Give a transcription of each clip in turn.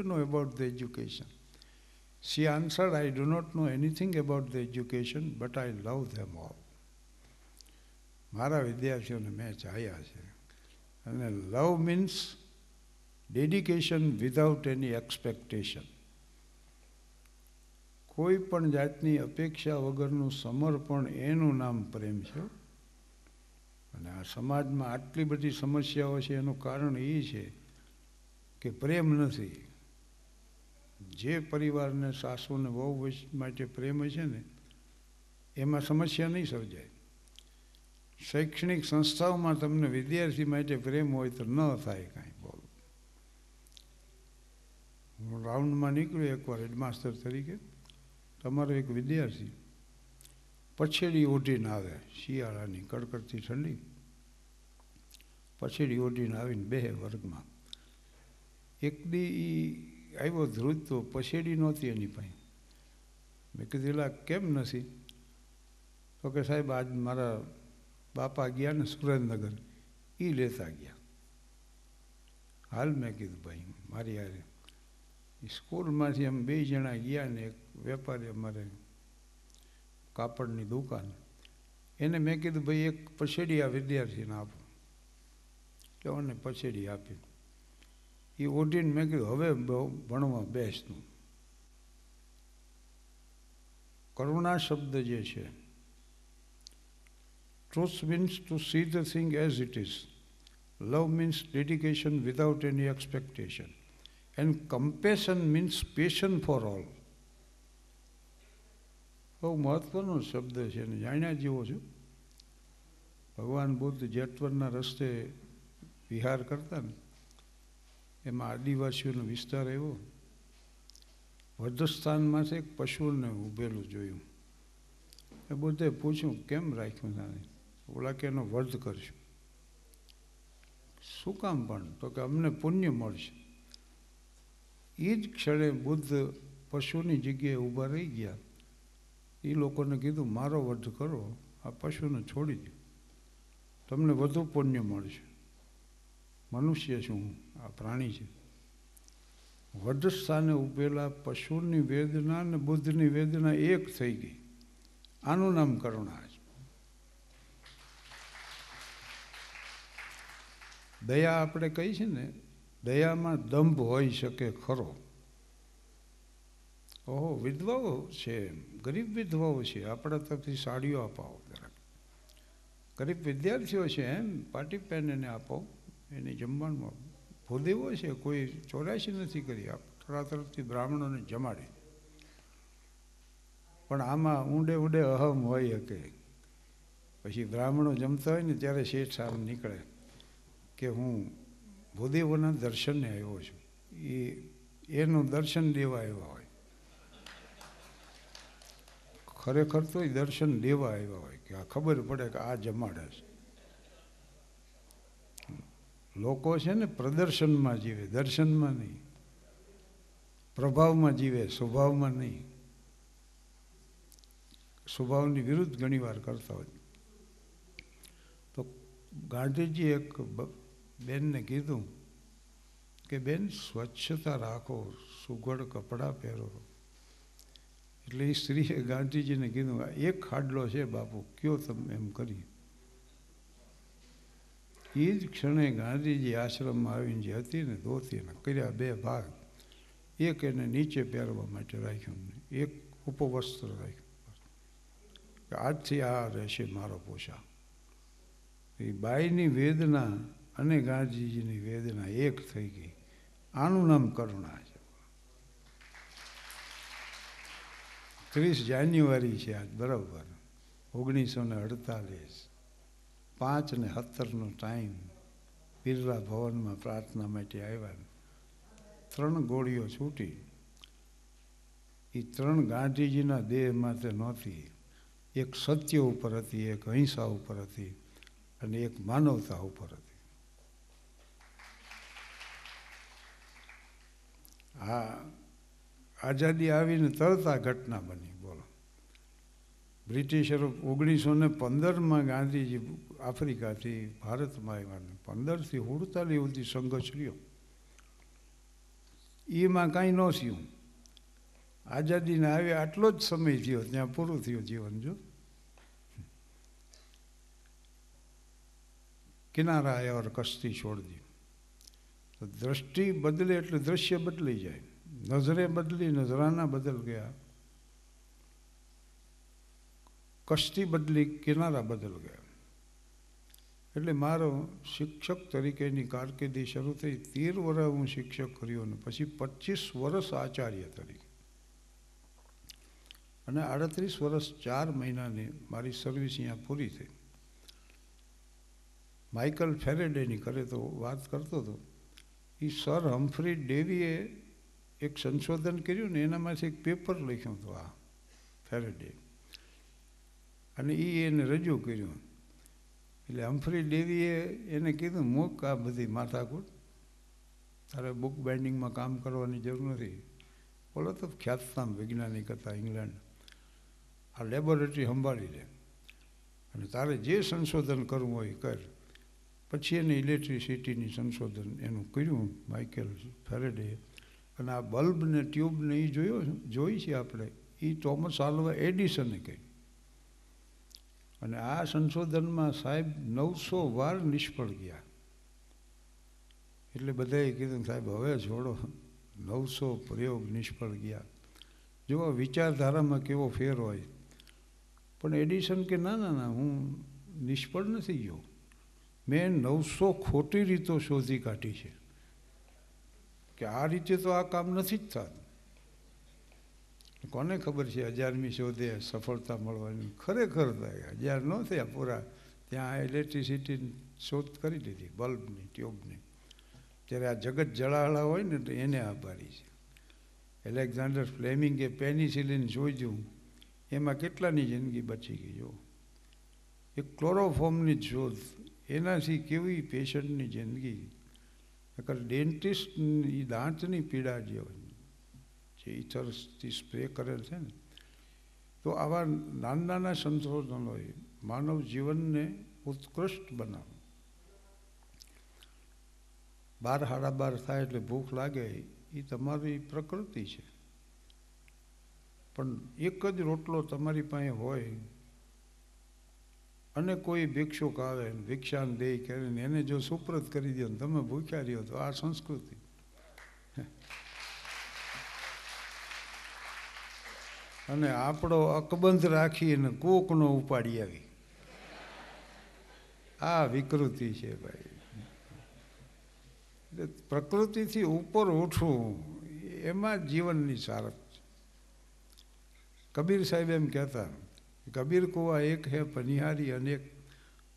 to know about the education. She answered, I do not know anything about the education, but I love them all. મારા વિદ્યાર્થીઓને મેં ચાહ્યા છે અને love means dedication without any expectation કોઈ પણ જાતની અપેક્ષા વગરનું સમર્પણ એનું નામ પ્રેમ છે અને આ સમાજમાં આટલી બધી સમસ્યાઓ છે એનું કારણ એ છે કે પ્રેમ નથી જે પરિવારને સાસુને વહુ માટે પ્રેમ છે ને એમાં સમસ્યા નહીં સર્જાય શૈક્ષણિક સંસ્થાઓમાં તમને વિદ્યાર્થી માટે પ્રેમ હોય તો ન થાય કાંઈ બોલ હું રાઉન્ડમાં નીકળ્યો એકવાર હેડમાસ્ટર તરીકે તમારો એક વિદ્યાર્થી પછેડી ઓઢીને આવે શિયાળાની કડકડતી ઠંડી પછેડી ઓઢીને આવીને બે વર્ગમાં એક દી આવ્યો ધ્રુજ તો પછેડી નહોતી એની પાસે મેં કીધું એલા કેમ નથી તો કે સાહેબ આજ મારા બાપા ગયા ને સુરેન્દ્રનગર એ લેતા ગયા હાલ મેં કીધું ભાઈ મારી હારે સ્કૂલમાંથી એમ બે જણા ગયા ને એક વેપારી અમારે કાપડની દુકાન એને મેં કીધું ભાઈ એક પછેડી આ વિદ્યાર્થીને આપો એટલે મને પછેડી આપી એ ઓઢીને મેં કીધું હવે ભણવા બેસનું કરુણા શબ્દ જે છે truth means to see the thing as it is love means dedication without any expectation and compassion means passion for all બહુ મહત્ત્વનો શબ્દ છે અને જાણ્યા જેવો છું ભગવાન બુદ્ધ જેતવનના રસ્તે વિહાર કરતા ને એમાં આદિવાસીઓનો વિસ્તાર એવો વર્ધસ્થાનમાંથી એક પશુને ઊભેલું જોયું એ બધે પૂછ્યું કેમ રાખ્યું તાને ઓલા કે એનો વર્ધ કરશું શું કામ પણ તો કે અમને પુણ્ય મળશે એ જ ક્ષણે બુદ્ધ પશુની જગ્યાએ ઊભા રહી ગયા એ લોકોને કીધું મારો વધ કરો આ પશુને છોડી દો તમને વધુ પુણ્ય મળશે મનુષ્ય શું આ પ્રાણી છે વડસ્થાને ઉભેલા પશુની વેદના અને બુદ્ધની વેદના એક થઈ ગઈ આનું નામ કરુણા છે દયા આપણે કહી છે ને દયામાં દંભ હોઈ શકે ખરો ઓહો વિધવાઓ છે ગરીબ વિધવાઓ છે આપણા તરફથી સાડીઓ અપાવો જરાક ગરીબ વિદ્યાર્થીઓ છે એમ પાટી પેન એને આપો એને જમવાનું ભોદેવો છે કોઈ ચોરાશી નથી કરી આપ તરફથી બ્રાહ્મણોને જમાડે પણ આમાં ઊંડે ઊંડે અહમ હોય શકે પછી બ્રાહ્મણો જમતા હોય ને ત્યારે શેઠ સામે નીકળે કે હું ભૂદેવોના દર્શને આવ્યો છું એ એનું દર્શન દેવા આવ્યા હોય ખરેખર તો એ દર્શન દેવા આવ્યા હોય કે આ ખબર પડે કે આ જમાડે છે લોકો છે ને પ્રદર્શનમાં જીવે દર્શનમાં નહીં પ્રભાવમાં જીવે સ્વભાવમાં નહીં સ્વભાવની વિરુદ્ધ ઘણીવાર કરતા હોય તો ગાંધીજી એક બેનને કીધું કે બેન સ્વચ્છતા રાખો સુઘડ કપડાં પહેરો એટલે એ સ્ત્રીએ ગાંધીજીને કીધું એક ખાડલો છે બાપુ કયો તમે એમ કરી એ જ ક્ષણે ગાંધીજી આશ્રમમાં આવીને જે હતી ને ધોતીને કર્યા બે ભાગ એક એને નીચે પહેરવા માટે રાખ્યું એક ઉપવસ્ત્ર રાખ્યું આજથી આ રહેશે મારો પોષા એ બાઈની વેદના અને ગાંધીજીની વેદના એક થઈ ગઈ આનું નામ કરુણા છે ત્રીસ જાન્યુઆરી છે આજ બરાબર ઓગણીસો ને અડતાલીસ પાંચ ને સત્તરનો ટાઈમ બિરલા ભવનમાં પ્રાર્થના માટે આવ્યા ત્રણ ગોળીઓ છૂટી એ ત્રણ ગાંધીજીના દેહ માટે નહોતી એક સત્ય ઉપર હતી એક અહિંસા ઉપર હતી અને એક માનવતા ઉપર હતી હા આઝાદી આવીને તરત આ ઘટના બની બોલો બ્રિટિશરો ઓગણીસો ને પંદરમાં ગાંધીજી આફ્રિકાથી ભારતમાં આવ્યા પંદરથી હુડતાલી સુધી સંઘર્ષ રહ્યો એમાં કાંઈ ન થયું આઝાદીને આવે આટલો જ સમય થયો ત્યાં પૂરું થયું જીવન જો કિનારા આવ્યા ઓર કસ્તી છોડી તો દ્રષ્ટિ બદલે એટલે દ્રશ્ય બદલી જાય નજરે બદલી નજરાના બદલ ગયા કશ્તી બદલી કિનારા બદલ ગયા એટલે મારો શિક્ષક તરીકેની કારકિર્દી શરૂ થઈ તેર વર્ષ હું શિક્ષક કર્યો ને પછી પચીસ વર્ષ આચાર્ય તરીકે અને આડત્રીસ વર્ષ ચાર મહિનાની મારી સર્વિસ અહીંયા પૂરી થઈ માઇકલ ફેરેડેની કરે તો વાત કરતો હતો એ સર હમ્ફ્રી ડેવીએ એક સંશોધન કર્યું ને એનામાંથી એક પેપર લખ્યું હતું આ ફેરેડે અને એ એને રજૂ કર્યું એટલે હમ્ફ્રી દેવીએ એને કીધું મૂક આ બધી માથાકૂટ તારે બુક બાઇન્ડિંગમાં કામ કરવાની જરૂર નથી બોલો તો ખ્યાતનામ વૈજ્ઞાનિક હતા ઇંગ્લેન્ડ આ લેબોરેટરી સંભાળી લે અને તારે જે સંશોધન કરવું હોય કર પછી એને ઇલેક્ટ્રિસિટીની સંશોધન એનું કર્યું માઇકેલ ફેરેડે અને આ બલ્બને ટ્યુબને એ જોયો જોઈ છે આપણે એ ટોમસ આલ્વા એડિસને કહ્યું અને આ સંશોધનમાં સાહેબ નવસો વાર નિષ્ફળ ગયા એટલે બધાએ કીધું સાહેબ હવે છોડો નવસો પ્રયોગ નિષ્ફળ ગયા જો વિચારધારામાં કેવો ફેર હોય પણ એડિશન કે ના ના ના હું નિષ્ફળ નથી ગયો મેં નવસો ખોટી રીતો શોધી કાઢી છે કે આ રીતે તો આ કામ નથી જ થતું કોને ખબર છે હજારમી શોધે સફળતા મળવાની ખરેખર હજાર ન થયા પૂરા ત્યાં ઇલેક્ટ્રિસિટી શોધ કરી લીધી બલ્બની ટ્યુબની ત્યારે આ જગત જળાળા હોય ને તો એને આભારી છે એલેક્ઝાન્ડર ફ્લેમિંગે પેનિસિલિન શોધ્યું એમાં કેટલાની જિંદગી બચી ગઈ જો એ ક્લોરોફોર્મની શોધ એનાથી કેવી પેશન્ટની જિંદગી નકર ડેન્ટિસ્ટ એ દાંતની પીડા જે હોય જે ઇથર્સથી સ્પ્રે કરેલ છે ને તો આવા નાના નાના સંશોધનોએ માનવ જીવનને ઉત્કૃષ્ટ બનાવે બાર હાડા બાર થાય એટલે ભૂખ લાગે એ તમારી પ્રકૃતિ છે પણ એક જ રોટલો તમારી પાસે હોય અને કોઈ ભિક્ષુક આવે ભિક્ષાન દે કરીને એને જો સુપ્રત કરી દો તમે ભૂખ્યા રહ્યો તો આ સંસ્કૃતિ અને આપણો અકબંધ રાખી રાખીને કોકનો ઉપાડી આવી આ વિકૃતિ છે ભાઈ એટલે પ્રકૃતિથી ઉપર ઉઠવું એમાં જીવનની સારત છે કબીર સાહેબ એમ કહેતા કબીર કુવા એક હે પનિહારી અનેક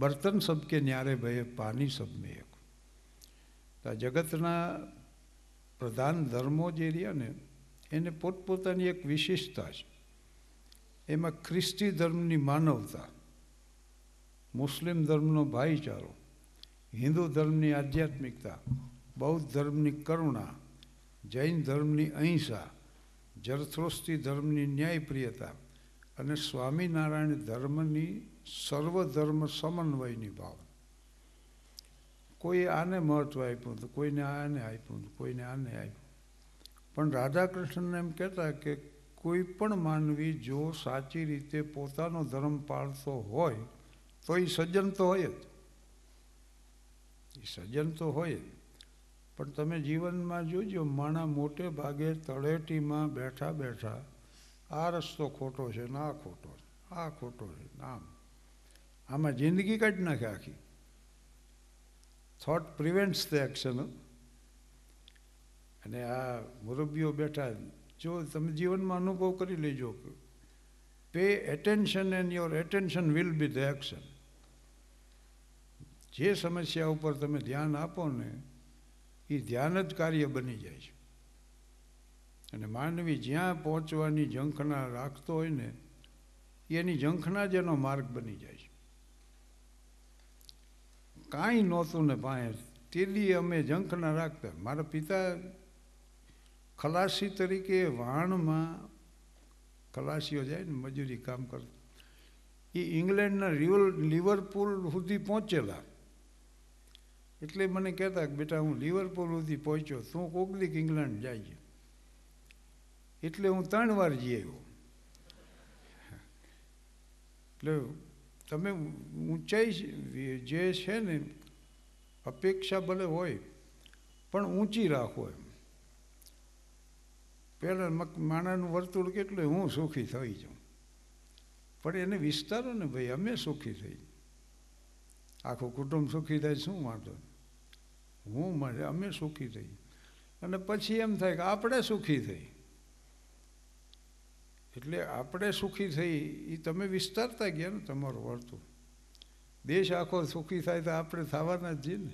બર્તન સબકે ન્યારે ભયે પાણી સબમે એક તો જગતના પ્રધાન ધર્મો જે રહ્યા ને એને પોતપોતાની એક વિશેષતા છે એમાં ખ્રિસ્તી ધર્મની માનવતા મુસ્લિમ ધર્મનો ભાઈચારો હિન્દુ ધર્મની આધ્યાત્મિકતા બૌદ્ધ ધર્મની કરુણા જૈન ધર્મની અહિંસા જરથ્રોસ્તી ધર્મની ન્યાયપ્રિયતા અને સ્વામિનારાયણ ધર્મની સર્વધર્મ સમન્વયની ભાવના કોઈ આને મહત્ત્વ આપ્યું હતું કોઈને આને આપ્યું હતું કોઈને આને આપ્યું પણ રાધાકૃષ્ણને એમ કહેતા કે કોઈ પણ માનવી જો સાચી રીતે પોતાનો ધર્મ પાળતો હોય તો એ સજ્જન તો હોય જ એ સજ્જન તો હોય જ પણ તમે જીવનમાં જોજો માણા મોટે ભાગે તળેટીમાં બેઠા બેઠા આ રસ્તો ખોટો છે ને આ ખોટો છે આ ખોટો છે નામ આમાં જિંદગી કાઢી નાખે આખી થોટ પ્રિવેન્ટ્સ ધ એક્શન અને આ મુરબ્બીઓ બેઠા જો તમે જીવનમાં અનુભવ કરી લેજો pay attention and your attention will be the action જે સમસ્યા ઉપર તમે ધ્યાન આપો ને એ ધ્યાન જ કાર્ય બની જાય છે અને માનવી જ્યાં પહોંચવાની ઝંખના રાખતો હોય ને એની ઝંખના જ એનો માર્ગ બની જાય છે કાંઈ નહોતું ને પાસે તેથી અમે ઝંખના રાખતા મારા પિતા ખલાસી તરીકે વાણમાં ખલાસીઓ જાય ને મજૂરી કામ કરતા એ ઇંગ્લેન્ડના રિવર લિવરપુલ સુધી પહોંચેલા એટલે મને કહેતા કે બેટા હું લિવરપુલ સુધી પહોંચ્યો તું કોકદીક ઇંગ્લેન્ડ જાય એટલે હું ત્રણ વાર જઈ આવ્યો એટલે તમે ઊંચાઈ જે છે ને અપેક્ષા ભલે હોય પણ ઊંચી રાખો એમ પહેલાં માણાનું વર્તુળ કેટલું હું સુખી થઈ જાઉં પણ એને વિસ્તારો ને ભાઈ અમે સુખી થઈ આખું કુટુંબ સુખી થાય શું વાંધો હું મારે અમે સુખી થઈ અને પછી એમ થાય કે આપણે સુખી થઈ એટલે આપણે સુખી થઈ એ તમે વિસ્તારતા ગયા ને તમારું વર્તુળ દેશ આખો સુખી થાય તો આપણે થવાના જ ને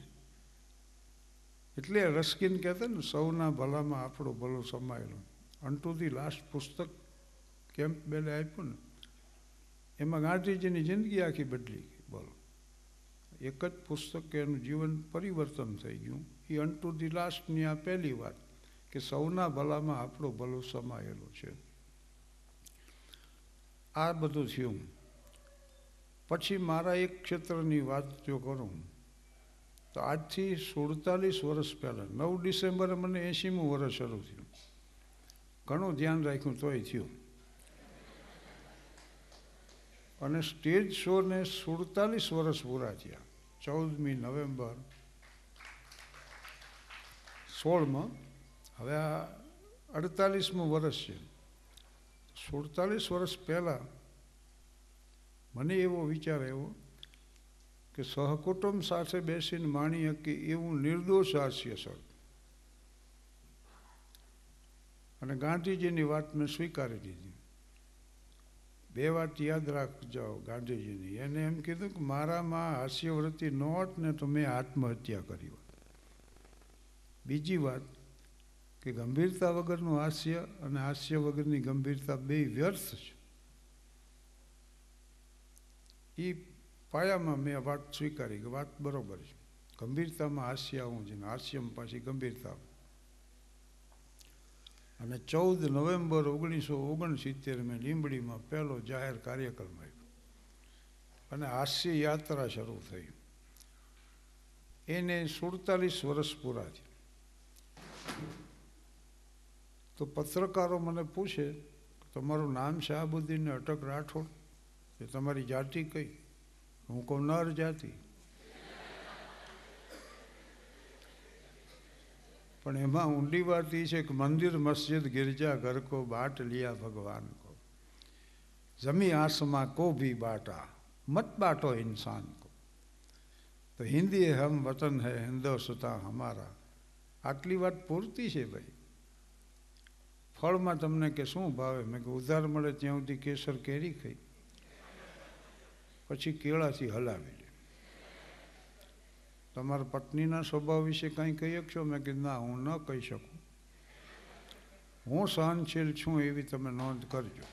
એટલે રસ્કિન કહેતા ને સૌના ભલામાં આપણો ભલો સમાયેલો અન્ટુ ધી લાસ્ટ પુસ્તક કેમ્પ બેલે આપ્યું ને એમાં ગાંધીજીની જિંદગી આખી બદલી ગઈ બોલો એક જ પુસ્તક એનું જીવન પરિવર્તન થઈ ગયું એ અન્ટુ ધી લાસ્ટની આ પહેલી વાત કે સૌના ભલામાં આપણો ભલો સમાયેલો છે આ બધું થયું પછી મારા એક ક્ષેત્રની વાત જો કરું તો આજથી સુડતાલીસ વર્ષ પહેલાં નવ ડિસેમ્બરે મને એંશીમું વર્ષ શરૂ થયું ઘણું ધ્યાન રાખ્યું તોય થયું અને સ્ટેજ શોને સુડતાલીસ વર્ષ પૂરા થયા ચૌદમી નવેમ્બર સોળમાં હવે આ અડતાલીસમું વર્ષ છે સુડતાલીસ વર્ષ પહેલાં મને એવો વિચાર આવ્યો કે સહકુટુંબ સાથે બેસીને માણી કે એવું નિર્દોષ હાસ્ય સર અને ગાંધીજીની વાત મેં સ્વીકારી દીધી બે વાત યાદ રાખજો ગાંધીજીની એને એમ કીધું કે મારામાં હાસ્યવૃત્તિ ન હોત ને તો મેં આત્મહત્યા કરી હોત બીજી વાત કે ગંભીરતા વગરનું હાસ્ય અને હાસ્ય વગરની ગંભીરતા બે વ્યર્થ છે એ પાયામાં મેં વાત સ્વીકારી કે વાત બરોબર છે ગંભીરતામાં હાસ્ય આવું છે ને હાસ્યમાં પાછી ગંભીરતા અને ચૌદ નવેમ્બર ઓગણીસો ઓગણસિત્તેર મેં લીંબડીમાં પહેલો જાહેર કાર્યક્રમ આવ્યો અને હાસ્ય યાત્રા શરૂ થઈ એને સુડતાલીસ વર્ષ પૂરા થયા તો પત્રકારો મને પૂછે તમારું નામ શાહબુદ્દીન અટક રાઠોડ એ તમારી જાતિ કઈ હું કહું નર જાતિ પણ એમાં ઊંડી વાત એ છે કે મંદિર મસ્જિદ ગિરજા ઘર કો બાટ લિયા ભગવાન કો જમી આસમાં કો ભી બાટા મત બાટો ઇન્સાન કો તો હિન્દી હમ વતન હૈ હિન્દોસતા હમારા આટલી વાત પૂરતી છે ભાઈ ફળમાં તમને કે શું ભાવે મેં કે ઉધાર મળે ત્યાં સુધી કેસર કેરી ખાઈ પછી કેળાથી હલાવી તમારા પત્નીના સ્વભાવ વિશે કંઈ કહી શકશો મેં કીધું ના હું ન કહી શકું હું સહનશીલ છું એવી તમે નોંધ કરજો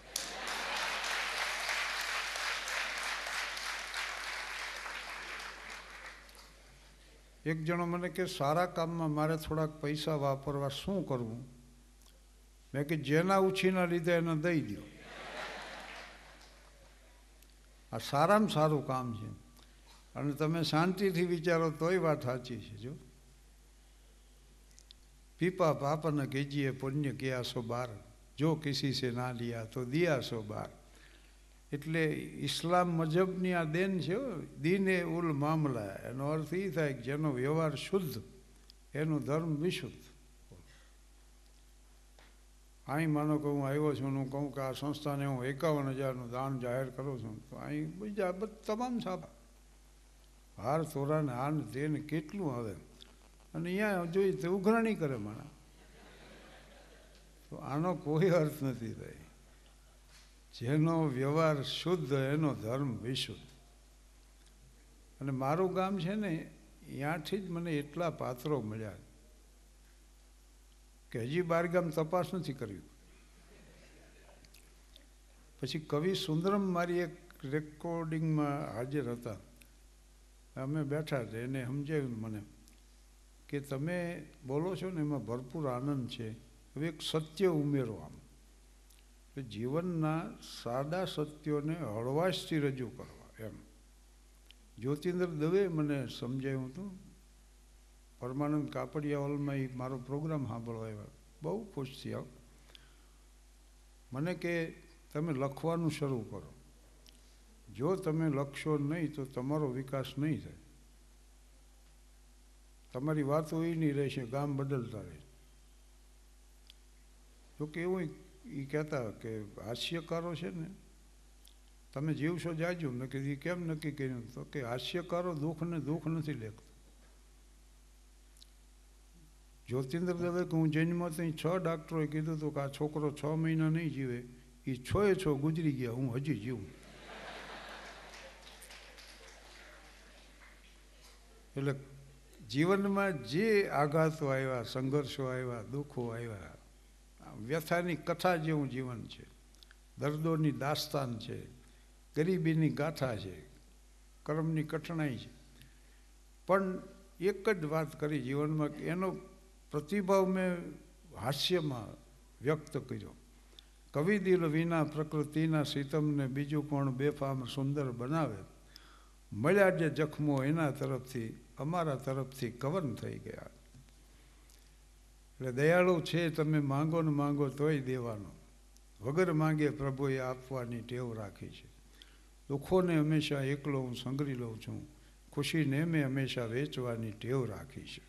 એક જણો મને કે સારા કામમાં મારે થોડાક પૈસા વાપરવા શું કરવું મેં કે જેના ઉછીના લીધે એને દઈ દો આ સારામાં સારું કામ છે અને તમે શાંતિથી વિચારો તોય વાત સાચી છે જો પીપા પાપન કીજીએ પુણ્ય કિયાસો બાર જો કિસી સે ના લિયા તો દિયાસો બાર એટલે ઇસ્લામ મજબની આ દેન છે દીને ઉલ મામલા એનો અર્થ એ થાય કે જેનો વ્યવહાર શુદ્ધ એનો ધર્મ વિશુદ્ધ અહીં માનો કે હું આવ્યો છું હું કહું કે આ સંસ્થાને હું એકાવન હજારનું દાન જાહેર કરું છું તો અહીં બીજા તમામ સાફા હાર સોરાને આન તેને કેટલું આવે અને અહીંયા જોઈએ તે ઉઘરાણી કરે માણા તો આનો કોઈ અર્થ નથી થાય જેનો વ્યવહાર શુદ્ધ એનો ધર્મ વિશુદ્ધ અને મારું ગામ છે ને ત્યાંથી જ મને એટલા પાત્રો મળ્યા કે હજી બારગામ તપાસ નથી કર્યું પછી કવિ સુંદરમ મારી એક રેકોર્ડિંગમાં હાજર હતા અમે બેઠા છે એને સમજાવ્યું મને કે તમે બોલો છો ને એમાં ભરપૂર આનંદ છે હવે એક સત્ય ઉમેરો આમ જીવનના સાદા સત્યોને હળવાશથી રજૂ કરવા એમ જ્યોતિન્દ્ર દવે મને સમજાવ્યું હતું પરમાનંદ કાપડિયા હોલમાં એ મારો પ્રોગ્રામ સાંભળવા આવ્યો બહુ ખુશ થયા મને કે તમે લખવાનું શરૂ કરો જો તમે લખશો નહીં તો તમારો વિકાસ નહીં થાય તમારી વાતો એ નહીં રહેશે ગામ બદલતા રહે જોકે એવું એ કહેતા કે હાસ્યકારો છે ને તમે જીવશો જાજો મેં કીધું કેમ નક્કી કર્યું તો કે હાસ્યકારો દુઃખને દુઃખ નથી લેખતો જ્યોતિન્દ્ર દાદા કે હું જન્મમાં ત્યાં છ ડાક્ટરોએ કીધું હતું કે આ છોકરો છ મહિના નહીં જીવે એ છ એ છ ગુજરી ગયા હું હજી જીવું એટલે જીવનમાં જે આઘાતો આવ્યા સંઘર્ષો આવ્યા દુઃખો આવ્યા વ્યથાની કથા જેવું જીવન છે દર્દોની દાસ્તાન છે ગરીબીની ગાથા છે કર્મની કઠણાઈ છે પણ એક જ વાત કરી જીવનમાં કે એનો પ્રતિભાવ મેં હાસ્યમાં વ્યક્ત કર્યો કવિ દિલ વિના પ્રકૃતિના સીતમને બીજું કોણ બેફામ સુંદર બનાવે મળ્યા જે જખમો એના તરફથી અમારા તરફથી કવન થઈ ગયા એટલે દયાળુ છે તમે માંગો ને માંગો તોય દેવાનો વગર માંગે પ્રભુએ આપવાની ટેવ રાખી છે દુઃખોને હંમેશા એકલો હું સંઘરી લઉં છું ખુશીને મેં હંમેશા વેચવાની ટેવ રાખી છે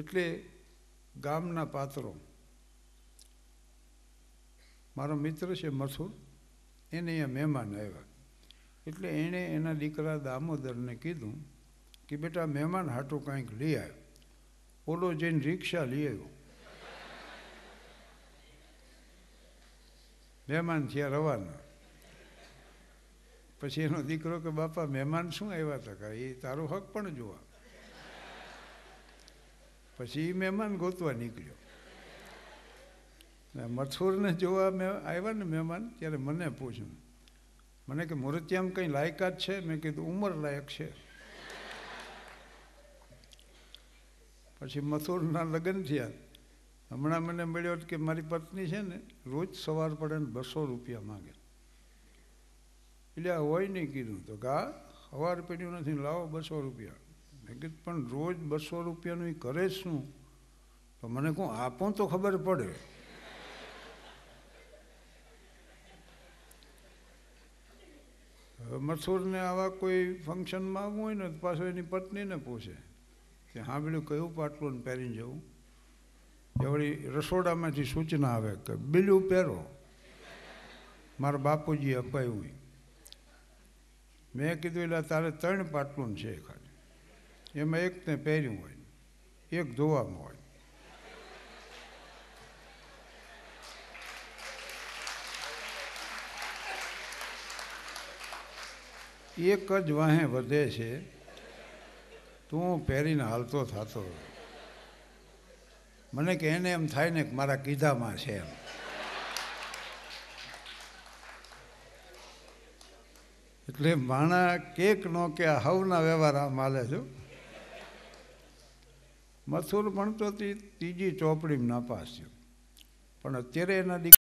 એટલે ગામના પાત્રો મારો મિત્ર છે મથુર એને અહીંયા મહેમાન આવ્યા એટલે એણે એના દીકરા દામોદરને કીધું કે બેટા મહેમાન હાટું કાંઈક લઈ આવ્યો ઓલો જઈને રિક્ષા લઈ આવ્યો મહેમાન થયા રવાના પછી એનો દીકરો કે બાપા મહેમાન શું આવ્યા હતા કા એ તારો હક પણ જોવા પછી એ મહેમાન ગોતવા નીકળ્યો મથુરને જોવા મેં આવ્યા ને મહેમાન ત્યારે મને પૂછ્યું મને કે મૂર્તિયામ કંઈ લાયકાત છે મેં કીધું ઉંમર લાયક છે પછી મથુરના લગ્ન થયા હમણાં મને મળ્યો કે મારી પત્ની છે ને રોજ સવાર પડે ને બસો રૂપિયા માગે એટલે આ હોય નહીં કીધું તો કે આ સવાર પડ્યું નથી લાવો બસો રૂપિયા મેં કીધું પણ રોજ બસો રૂપિયાનું એ કરે શું તો મને કહું આપો તો ખબર પડે મથુરને આવા કોઈ ફંક્શનમાં આવવું હોય ને તો પાછું એની પત્નીને પૂછે કે હા બેલું કયું પાટલું પહેરીને જવું વળી રસોડામાંથી સૂચના આવે કે બીલું પહેરો મારા બાપુજી અપાયું મેં કીધું એટલે તારે ત્રણ પાટલું છે ખાલી એમાં એક એકને પહેર્યું હોય એક ધોવામાં હોય એક જ વાહે વધે છે તું પહેરીને હાલતો થતો મને કે એને એમ થાય ને કે મારા કીધામાં છે એમ એટલે માણા કેક નો કે હવના વ્યવહાર આ માલે છો મથુર પણ ભણતો ત્રીજી ચોપડી નાપાસ થયો પણ અત્યારે એના દીકરા